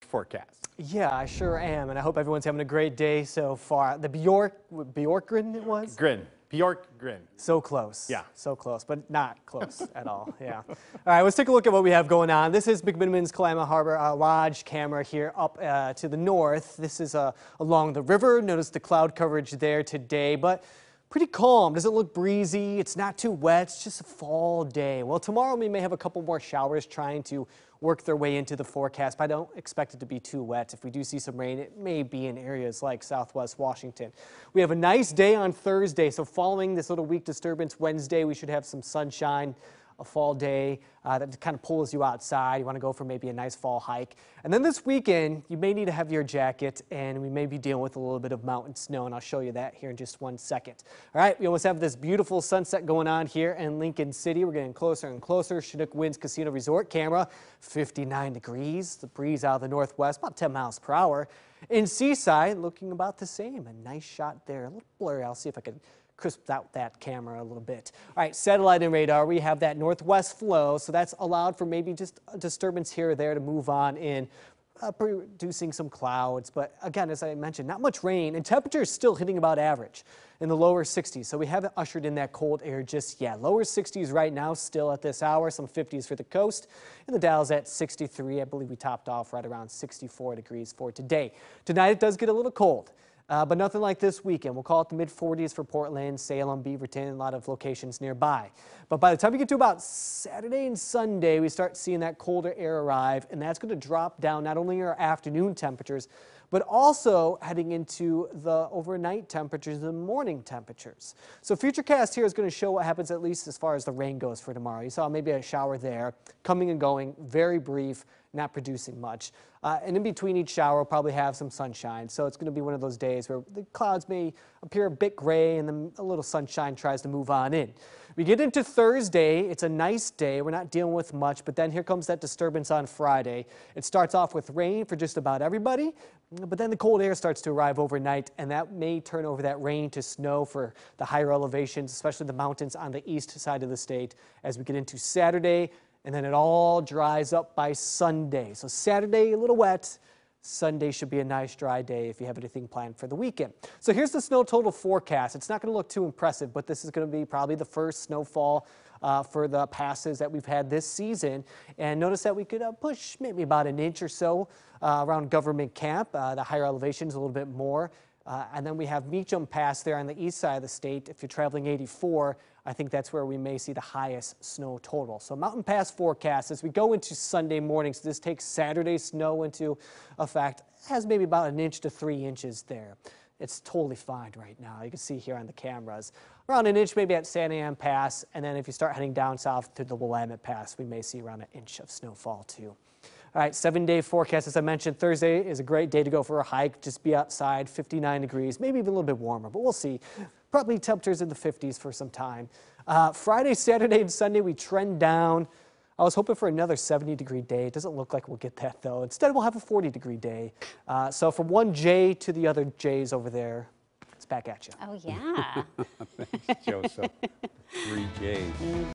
forecast. Yeah, I sure am, and I hope everyone's having a great day so far. The Bjork, Bjorkgren it was? Grin. Bjorkgren. So close. Yeah. So close, but not close at all. Yeah. All right, let's take a look at what we have going on. This is McMinniman's Kalama Harbor uh, Lodge camera here up uh, to the north. This is uh, along the river. Notice the cloud coverage there today, but pretty calm. Doesn't look breezy. It's not too wet. It's just a fall day. Well, tomorrow we may have a couple more showers trying to work their way into the forecast, but I don't expect it to be too wet. If we do see some rain, it may be in areas like southwest Washington. We have a nice day on Thursday, so following this little weak disturbance Wednesday, we should have some sunshine a fall day uh, that kind of pulls you outside. You want to go for maybe a nice fall hike. And then this weekend, you may need a heavier jacket and we may be dealing with a little bit of mountain snow. And I'll show you that here in just one second. All right, we almost have this beautiful sunset going on here in Lincoln City. We're getting closer and closer. Chinook Winds Casino Resort camera, 59 degrees. The breeze out of the northwest, about 10 miles per hour. In Seaside, looking about the same. A nice shot there. A little blurry. I'll see if I can crisped out that camera a little bit. All right, satellite and radar, we have that northwest flow, so that's allowed for maybe just a disturbance here or there to move on in. Uh, producing some clouds, but again, as I mentioned, not much rain, and temperatures still hitting about average in the lower 60s. So we haven't ushered in that cold air just yet. Lower 60s right now, still at this hour, some 50s for the coast, and the Dallas, at 63. I believe we topped off right around 64 degrees for today. Tonight it does get a little cold. Uh, but nothing like this weekend. We'll call it the mid 40s for Portland, Salem, Beaverton, a lot of locations nearby. But by the time you get to about Saturday and Sunday, we start seeing that colder air arrive, and that's going to drop down not only our afternoon temperatures, but also heading into the overnight temperatures and morning temperatures. So Futurecast here is going to show what happens at least as far as the rain goes for tomorrow. You saw maybe a shower there, coming and going, very brief, not producing much. Uh, and in between each shower, we'll probably have some sunshine. So it's going to be one of those days where the clouds may appear a bit gray and then a little sunshine tries to move on in. We get into Thursday. It's a nice day. We're not dealing with much, but then here comes that disturbance on Friday. It starts off with rain for just about everybody, but then the cold air starts to arrive overnight, and that may turn over that rain to snow for the higher elevations, especially the mountains on the east side of the state as we get into Saturday, and then it all dries up by Sunday. So Saturday, a little wet, Sunday should be a nice dry day if you have anything planned for the weekend. So here's the snow total forecast. It's not going to look too impressive, but this is going to be probably the first snowfall uh, for the passes that we've had this season. And notice that we could uh, push maybe about an inch or so uh, around government camp. Uh, the higher elevations a little bit more. Uh, and then we have Meacham Pass there on the east side of the state. If you're traveling 84, I think that's where we may see the highest snow total. So Mountain Pass forecast as we go into Sunday morning. So this takes Saturday snow into effect. Has maybe about an inch to three inches there. It's totally fine right now. You can see here on the cameras. Around an inch maybe at San Ann Pass. And then if you start heading down south through the Willamette Pass, we may see around an inch of snowfall too. All right, seven day forecast. As I mentioned, Thursday is a great day to go for a hike. Just be outside, 59 degrees, maybe even a little bit warmer, but we'll see. Probably temperatures in the 50s for some time. Uh, Friday, Saturday, and Sunday, we trend down. I was hoping for another 70 degree day. It doesn't look like we'll get that though. Instead, we'll have a 40 degree day. Uh, so from one J to the other J's over there, it's back at you. Oh, yeah. Thanks, Joseph. Three J's.